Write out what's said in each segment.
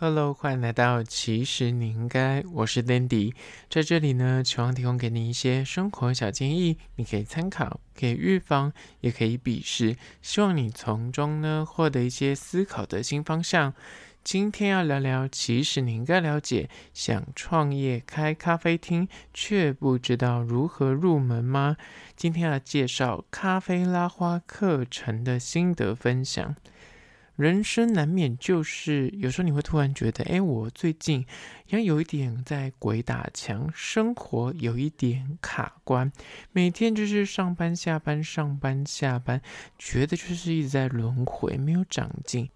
Hello，欢迎来到其实你应该，我是 a n d y 在这里呢，希望提供给你一些生活小建议，你可以参考，可以预防，也可以比视，希望你从中呢获得一些思考的新方向。今天要聊聊其实你应该了解，想创业开咖啡厅却不知道如何入门吗？今天要介绍咖啡拉花课程的心得分享。人生难免就是有时候你会突然觉得，哎，我最近好像有一点在鬼打墙，生活有一点卡关，每天就是上班下班上班下班，觉得就是一直在轮回，没有长进。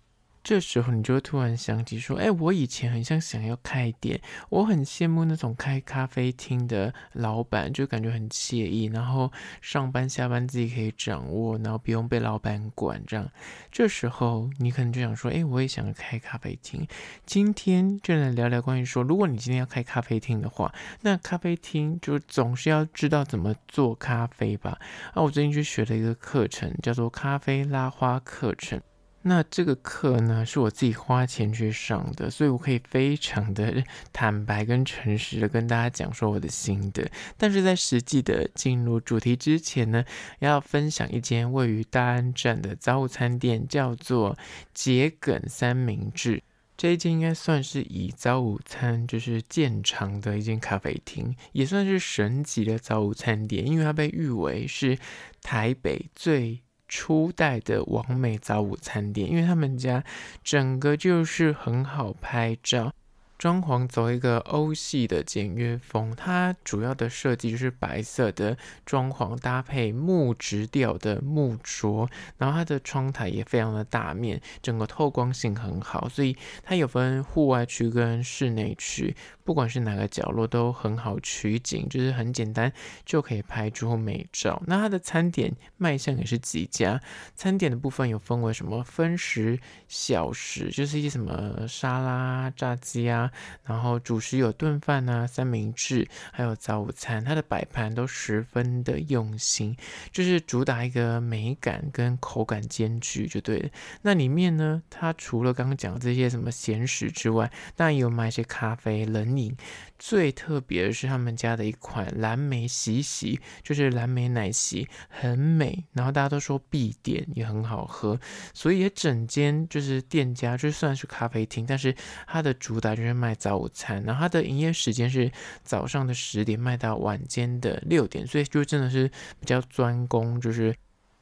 这时候你就会突然想起说，哎，我以前很像想要开店，我很羡慕那种开咖啡厅的老板，就感觉很惬意，然后上班下班自己可以掌握，然后不用被老板管这样。这时候你可能就想说，哎，我也想开咖啡厅。今天就来聊聊关于说，如果你今天要开咖啡厅的话，那咖啡厅就总是要知道怎么做咖啡吧。啊，我最近去学了一个课程，叫做咖啡拉花课程。那这个课呢，是我自己花钱去上的，所以我可以非常的 坦白跟诚实的跟大家讲说我的心得。但是在实际的进入主题之前呢，要分享一间位于大安站的早午餐店，叫做桔梗三明治。这一间应该算是以早午餐就是见长的一间咖啡厅，也算是神级的早午餐店，因为它被誉为是台北最。初代的王美早午餐店，因为他们家整个就是很好拍照，装潢走一个欧系的简约风。它主要的设计就是白色的装潢搭配木质调的木桌，然后它的窗台也非常的大面，整个透光性很好，所以它有分户外区跟室内区。不管是哪个角落都很好取景，就是很简单就可以拍出美照。那它的餐点卖相也是极佳，餐点的部分有分为什么分食、小食，就是一些什么沙拉、炸鸡啊，然后主食有炖饭啊、三明治，还有早午餐，它的摆盘都十分的用心，就是主打一个美感跟口感兼具，就对了。那里面呢，它除了刚刚讲这些什么咸食之外，当然有卖一些咖啡、冷。最特别的是他们家的一款蓝莓西西，就是蓝莓奶昔，很美。然后大家都说必点，也很好喝。所以整间就是店家就算是咖啡厅，但是它的主打就是卖早餐。然后它的营业时间是早上的十点卖到晚间的六点，所以就真的是比较专攻，就是。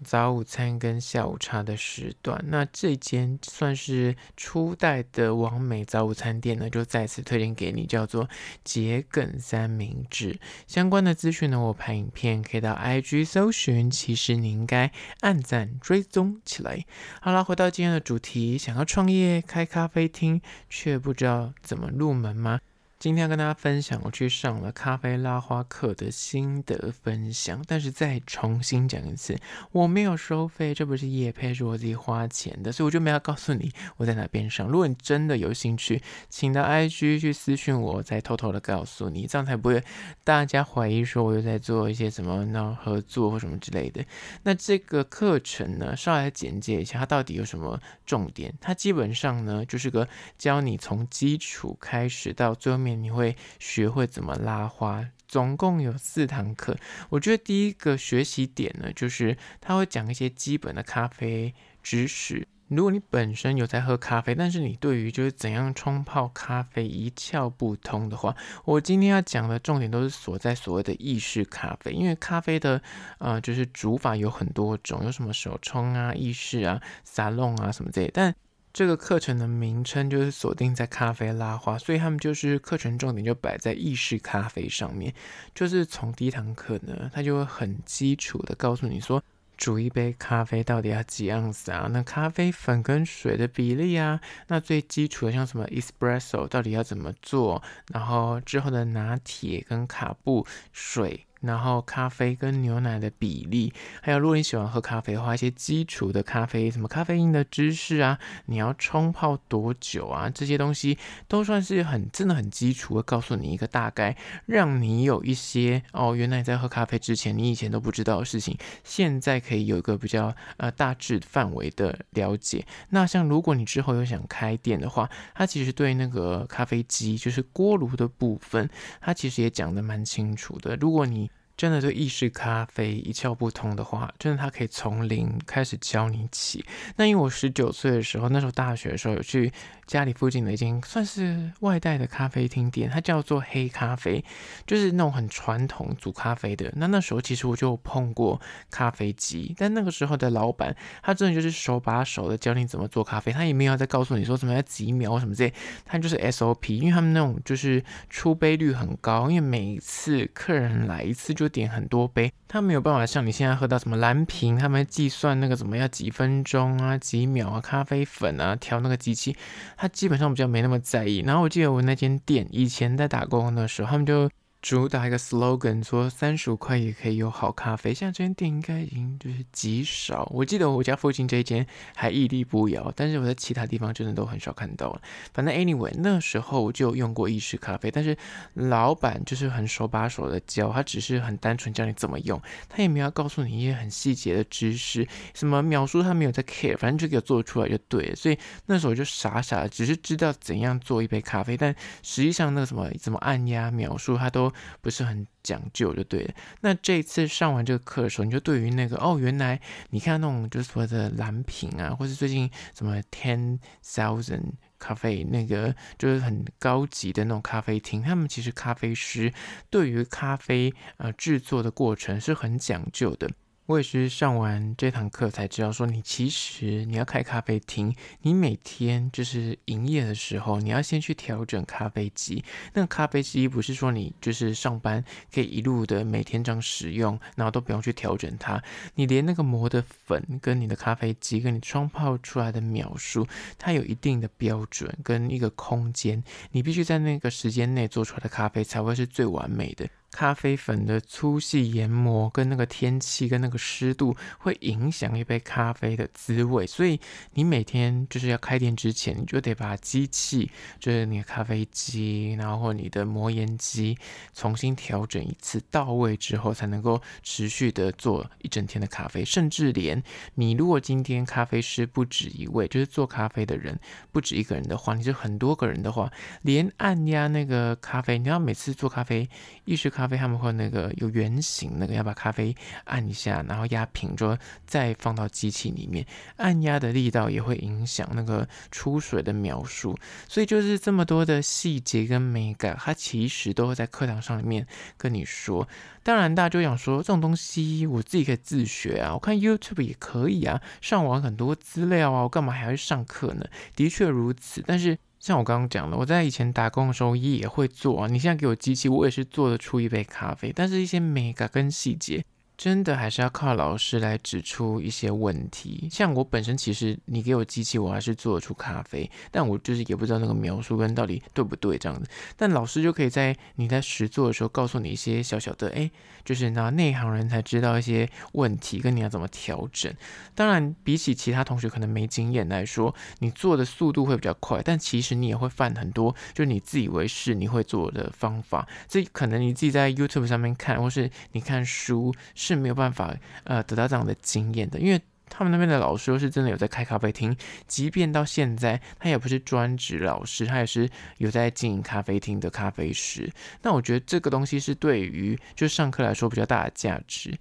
早午餐跟下午茶的时段，那这间算是初代的王美早午餐店呢，就再次推荐给你，叫做桔梗三明治。相关的资讯呢，我拍影片可以到 IG 搜寻。其实你应该按赞追踪起来。好了，回到今天的主题，想要创业开咖啡厅却不知道怎么入门吗？今天要跟大家分享我去上了咖啡拉花课的心得分享，但是再重新讲一次，我没有收费，这不是夜配，是我自己花钱的，所以我就没有告诉你我在哪边上。如果你真的有兴趣，请到 IG 去私讯我，再偷偷的告诉你，这样才不会大家怀疑说我又在做一些什么那合作或什么之类的。那这个课程呢，上来简介一下，它到底有什么重点？它基本上呢，就是个教你从基础开始到最后面。你会学会怎么拉花，总共有四堂课。我觉得第一个学习点呢，就是他会讲一些基本的咖啡知识。如果你本身有在喝咖啡，但是你对于就是怎样冲泡咖啡一窍不通的话，我今天要讲的重点都是锁在所谓的意式咖啡，因为咖啡的呃就是煮法有很多种，有什么手冲啊、意式啊、撒弄啊什么这些，但。这个课程的名称就是锁定在咖啡拉花，所以他们就是课程重点就摆在意式咖啡上面。就是从第一堂课呢，他就会很基础的告诉你说，煮一杯咖啡到底要几样子啊？那咖啡粉跟水的比例啊？那最基础的像什么 espresso 到底要怎么做？然后之后的拿铁跟卡布水。然后咖啡跟牛奶的比例，还有如果你喜欢喝咖啡，的话，一些基础的咖啡，什么咖啡因的知识啊，你要冲泡多久啊，这些东西都算是很真的很基础会告诉你一个大概，让你有一些哦，原来在喝咖啡之前，你以前都不知道的事情，现在可以有一个比较呃大致范围的了解。那像如果你之后又想开店的话，它其实对那个咖啡机，就是锅炉的部分，它其实也讲得蛮清楚的。如果你真的对意式咖啡一窍不通的话，真的他可以从零开始教你起。那因为我十九岁的时候，那时候大学的时候有去家里附近的一间算是外带的咖啡厅店，它叫做黑咖啡，就是那种很传统煮咖啡的。那那时候其实我就碰过咖啡机，但那个时候的老板他真的就是手把手的教你怎么做咖啡，他也没有再告诉你说怎么要几秒什么这些，他就是 SOP，因为他们那种就是出杯率很高，因为每一次客人来一次就。点很多杯，他没有办法像你现在喝到什么蓝瓶，他们计算那个怎么要几分钟啊、几秒啊、咖啡粉啊调那个机器，他基本上比较没那么在意。然后我记得我那间店以前在打工的时候，他们就。主打一个 slogan，说三十五块也可以有好咖啡。像这间店应该已经就是极少，我记得我家附近这一间还屹立不摇，但是我在其他地方真的都很少看到了。反正 anyway，那时候我就用过意式咖啡，但是老板就是很手把手的教，他只是很单纯教你怎么用，他也没有告诉你一些很细节的知识，什么描述他没有在 care，反正就给做出来就对了。所以那时候我就傻傻的，只是知道怎样做一杯咖啡，但实际上那个什么怎么按压描述他都。不是很讲究就对了。那这一次上完这个课的时候，你就对于那个哦，原来你看那种就是所谓的蓝瓶啊，或是最近什么 Ten Thousand Cafe 那个就是很高级的那种咖啡厅，他们其实咖啡师对于咖啡呃制作的过程是很讲究的。我也是上完这堂课才知道，说你其实你要开咖啡厅，你每天就是营业的时候，你要先去调整咖啡机。那个咖啡机不是说你就是上班可以一路的每天这样使用，然后都不用去调整它。你连那个磨的粉跟你的咖啡机跟你冲泡出来的秒数，它有一定的标准跟一个空间，你必须在那个时间内做出来的咖啡才会是最完美的。咖啡粉的粗细研磨跟那个天气跟那个湿度会影响一杯咖啡的滋味，所以你每天就是要开店之前你就得把机器，就是你的咖啡机，然后你的磨研机重新调整一次到位之后，才能够持续的做一整天的咖啡。甚至连你如果今天咖啡师不止一位，就是做咖啡的人不止一个人的话，你是很多个人的话，连按压那个咖啡，你要每次做咖啡一直。咖啡他们会那个有圆形那个要把咖啡按一下，然后压平，就再放到机器里面。按压的力道也会影响那个出水的描述，所以就是这么多的细节跟美感，它其实都会在课堂上里面跟你说。当然，大家就想说这种东西我自己可以自学啊，我看 YouTube 也可以啊，上网很多资料啊，我干嘛还要去上课呢？的确如此，但是。像我刚刚讲了，我在以前打工的时候也会做啊。你现在给我机器，我也是做得出一杯咖啡，但是一些美感跟细节。真的还是要靠老师来指出一些问题。像我本身，其实你给我机器，我还是做出咖啡，但我就是也不知道那个描述跟到底对不对这样子。但老师就可以在你在实做的时候，告诉你一些小小的，哎，就是拿内行人才知道一些问题跟你要怎么调整。当然，比起其他同学可能没经验来说，你做的速度会比较快，但其实你也会犯很多，就是你自以为是你会做的方法。这可能你自己在 YouTube 上面看，或是你看书。是没有办法，呃，得到这样的经验的，因为。他们那边的老师是真的有在开咖啡厅，即便到现在，他也不是专职老师，他也是有在经营咖啡厅的咖啡师。那我觉得这个东西是对于就上课来说比较大的价值。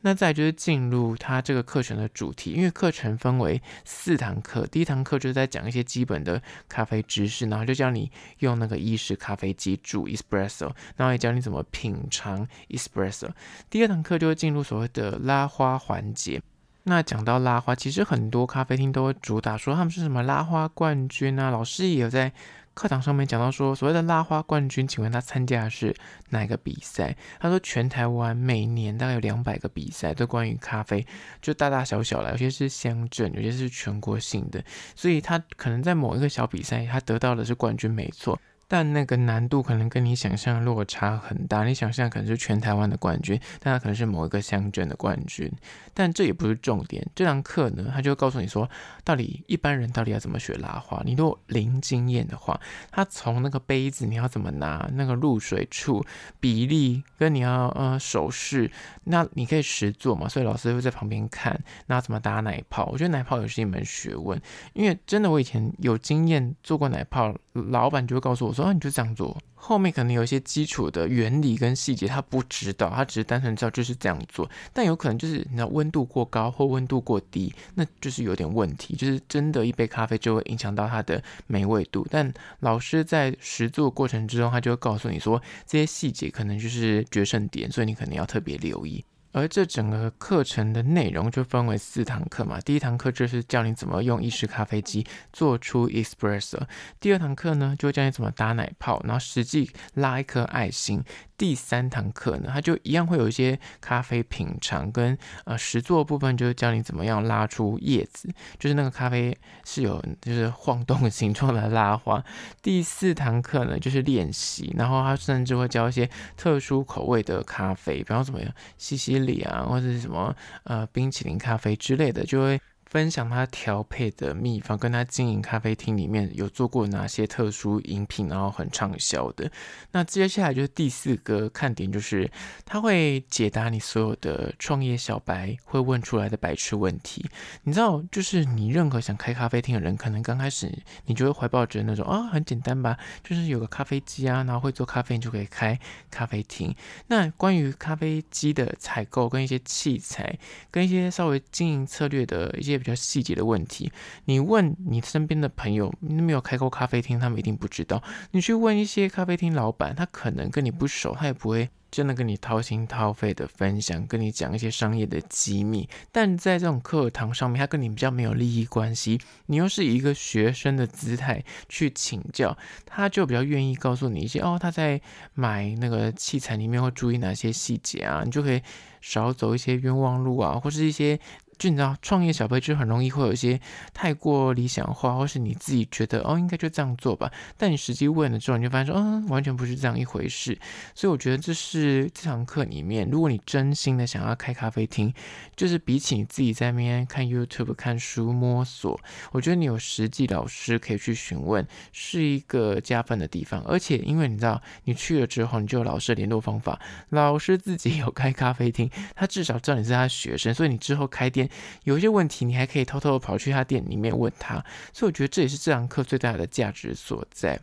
那再就是进入他这个课程的主题，因为课程分为四堂课，第一堂课就是在讲一些基本的咖啡知识，然后就教你用那个意式咖啡机煮 espresso，然后也教你怎么品尝 espresso。第二堂课就会进入所谓的拉花环节。那讲到拉花，其实很多咖啡厅都会主打说他们是什么拉花冠军啊。老师也有在课堂上面讲到说，所谓的拉花冠军，请问他参加的是哪个比赛？他说全台湾每年大概有两百个比赛，都关于咖啡，就大大小小了，有些是乡镇，有些是全国性的。所以他可能在某一个小比赛，他得到的是冠军，没错。但那个难度可能跟你想象落差很大，你想象可能是全台湾的冠军，但他可能是某一个乡镇的冠军。但这也不是重点。这堂课呢，他就告诉你说，到底一般人到底要怎么学拉花？你如果零经验的话，他从那个杯子你要怎么拿，那个入水处比例跟你要呃手势，那你可以实做嘛。所以老师会在旁边看，那怎么打奶泡？我觉得奶泡也是一门学问，因为真的我以前有经验做过奶泡。老板就会告诉我说：“啊，你就这样做。”后面可能有一些基础的原理跟细节，他不知道，他只是单纯知道就是这样做。但有可能就是你道温度过高或温度过低，那就是有点问题，就是真的一杯咖啡就会影响到它的美味度。但老师在实做过程之中，他就会告诉你说，这些细节可能就是决胜点，所以你可能要特别留意。而这整个课程的内容就分为四堂课嘛。第一堂课就是教你怎么用意式咖啡机做出 espresso。第二堂课呢，就教你怎么打奶泡，然后实际拉一颗爱心。第三堂课呢，它就一样会有一些咖啡品尝跟呃实做部分，就是教你怎么样拉出叶子，就是那个咖啡是有就是晃动形状的拉花。第四堂课呢，就是练习，然后它甚至会教一些特殊口味的咖啡，比方怎么样西西。里啊，或者什么呃，冰淇淋、咖啡之类的，就会。分享他调配的秘方，跟他经营咖啡厅里面有做过哪些特殊饮品，然后很畅销的。那接下来就是第四个看点，就是他会解答你所有的创业小白会问出来的白痴问题。你知道，就是你任何想开咖啡厅的人，可能刚开始你就会怀抱着那种啊很简单吧，就是有个咖啡机啊，然后会做咖啡你就可以开咖啡厅。那关于咖啡机的采购跟一些器材，跟一些稍微经营策略的一些。比较细节的问题，你问你身边的朋友你没有开过咖啡厅，他们一定不知道。你去问一些咖啡厅老板，他可能跟你不熟，他也不会真的跟你掏心掏肺的分享，跟你讲一些商业的机密。但在这种课堂上面，他跟你比较没有利益关系，你又是以一个学生的姿态去请教，他就比较愿意告诉你一些哦，他在买那个器材里面会注意哪些细节啊，你就可以少走一些冤枉路啊，或是一些。就你知道，创业小白就很容易会有一些太过理想化，或是你自己觉得哦，应该就这样做吧。但你实际问了之后，你就发现说，嗯，完全不是这样一回事。所以我觉得这是这堂课里面，如果你真心的想要开咖啡厅，就是比起你自己在那边看 YouTube、看书摸索，我觉得你有实际老师可以去询问，是一个加分的地方。而且因为你知道，你去了之后，你就有老师的联络方法，老师自己有开咖啡厅，他至少知道你是他的学生，所以你之后开店。有一些问题，你还可以偷偷的跑去他店里面问他，所以我觉得这也是这堂课最大的价值所在。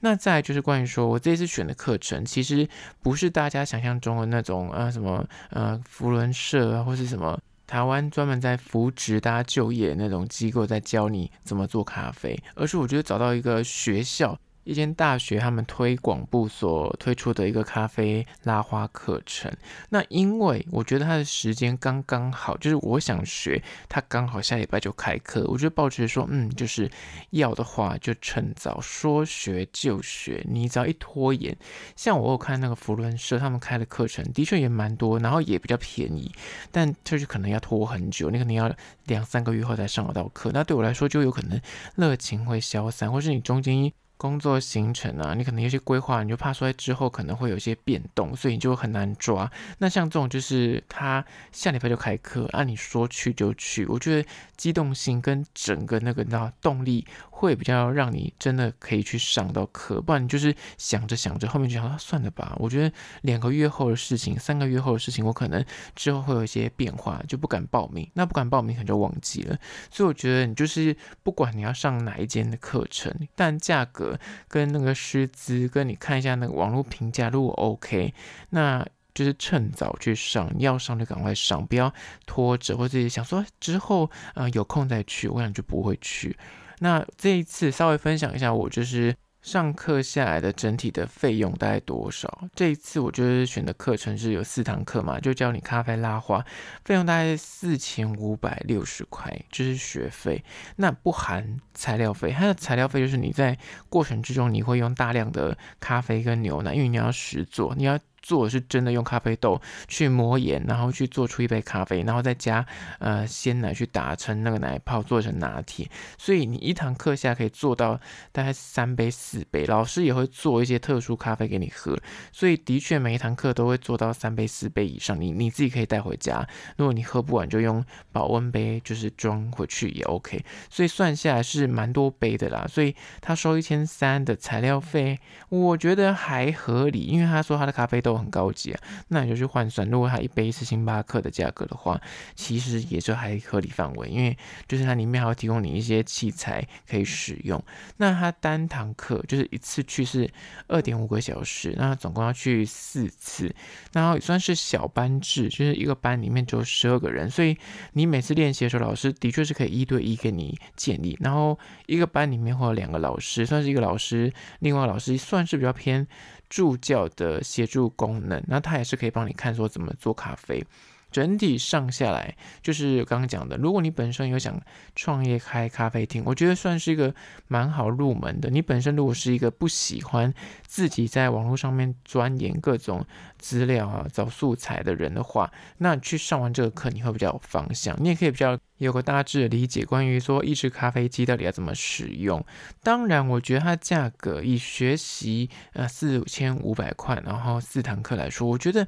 那再就是关于说，我这次选的课程，其实不是大家想象中的那种呃什么呃福伦社啊，或是什么台湾专门在扶植大家就业那种机构在教你怎么做咖啡，而是我觉得找到一个学校。一间大学他们推广部所推出的一个咖啡拉花课程，那因为我觉得他的时间刚刚好，就是我想学，他刚好下礼拜就开课，我就报持说，嗯，就是要的话就趁早说学就学，你只要一拖延，像我有看那个福伦社他们开的课程，的确也蛮多，然后也比较便宜，但就是可能要拖很久，你可能要两三个月后才上得到课，那对我来说就有可能热情会消散，或是你中间。工作行程啊，你可能有些规划，你就怕说之后可能会有一些变动，所以你就很难抓。那像这种就是他下礼拜就开课，按你说去就去。我觉得机动性跟整个那个那动力会比较让你真的可以去上到课，不然你就是想着想着后面就想，算了吧。我觉得两个月后的事情，三个月后的事情，我可能之后会有一些变化，就不敢报名。那不敢报名可能就忘记了。所以我觉得你就是不管你要上哪一间的课程，但价格。跟那个师资，跟你看一下那个网络评价，如果 OK，那就是趁早去上。要上就赶快上，不要拖着，或者想说之后啊有空再去，我想就不会去。那这一次稍微分享一下，我就是。上课下来的整体的费用大概多少？这一次我就是选的课程是有四堂课嘛，就教你咖啡拉花，费用大概四千五百六十块，这是学费，那不含材料费。它的材料费就是你在过程之中你会用大量的咖啡跟牛奶，因为你要实做，你要。做是真的用咖啡豆去磨研，然后去做出一杯咖啡，然后再加呃鲜奶去打成那个奶泡，做成拿铁。所以你一堂课下可以做到大概三杯四杯，老师也会做一些特殊咖啡给你喝。所以的确每一堂课都会做到三杯四杯以上，你你自己可以带回家。如果你喝不完，就用保温杯就是装回去也 OK。所以算下来是蛮多杯的啦。所以他收一千三的材料费，我觉得还合理，因为他说他的咖啡豆。都很高级啊，那你就去换算。如果它一杯是星巴克的价格的话，其实也就还合理范围，因为就是它里面还会提供你一些器材可以使用。那它单堂课就是一次去是二点五个小时，那总共要去四次，然后也算是小班制，就是一个班里面只有十二个人，所以你每次练习的时候，老师的确是可以一对一给你建立，然后一个班里面会有两个老师，算是一个老师，另外老师算是比较偏。助教的协助功能，那他也是可以帮你看说怎么做咖啡。整体上下来，就是刚刚讲的，如果你本身有想创业开咖啡厅，我觉得算是一个蛮好入门的。你本身如果是一个不喜欢自己在网络上面钻研各种资料啊、找素材的人的话，那去上完这个课，你会比较有方向。你也可以比较。有个大致的理解，关于说一式咖啡机到底要怎么使用。当然，我觉得它价格以学习呃四千五百块，然后四堂课来说，我觉得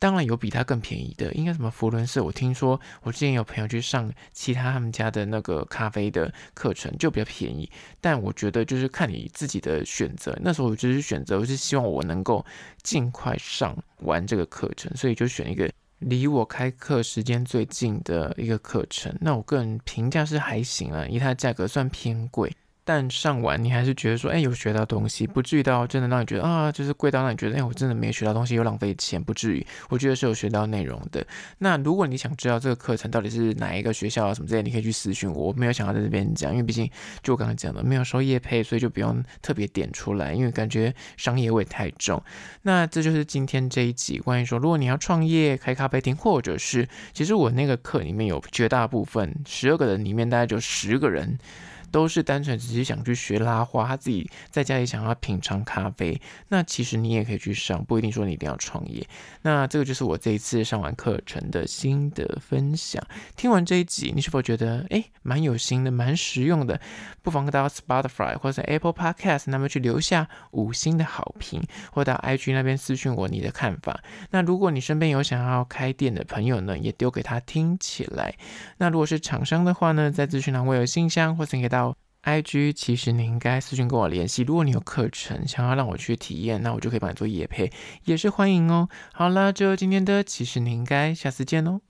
当然有比它更便宜的，应该什么佛伦士？我听说我之前有朋友去上其他他们家的那个咖啡的课程就比较便宜，但我觉得就是看你自己的选择。那时候我只是选择，我是希望我能够尽快上完这个课程，所以就选一个。离我开课时间最近的一个课程，那我个人评价是还行啊，因为它价格算偏贵。但上完你还是觉得说，哎，有学到东西，不至于到真的让你觉得啊，就是贵到让你觉得，哎，我真的没学到东西又浪费钱，不至于。我觉得是有学到内容的。那如果你想知道这个课程到底是哪一个学校啊什么之类，你可以去私信我。我没有想要在这边讲，因为毕竟就我刚才讲的，没有收业配，所以就不用特别点出来，因为感觉商业味太重。那这就是今天这一集关于说，如果你要创业开咖啡厅，或者是其实我那个课里面有绝大部分，十二个人里面大概就十个人。都是单纯只是想去学拉花，他自己在家里想要品尝咖啡。那其实你也可以去上，不一定说你一定要创业。那这个就是我这一次上完课程的心得分享。听完这一集，你是否觉得哎，蛮有心的，蛮实用的？不妨跟大家 Spotify 或者 Apple Podcast 那么去留下五星的好评，或到 IG 那边私讯我你的看法。那如果你身边有想要开店的朋友呢，也丢给他听起来。那如果是厂商的话呢，在资讯栏我有信箱，或请给大。I G，其实你应该私信跟我联系。如果你有课程想要让我去体验，那我就可以帮你做野配，也是欢迎哦。好了，就今天的，其实你应该下次见哦。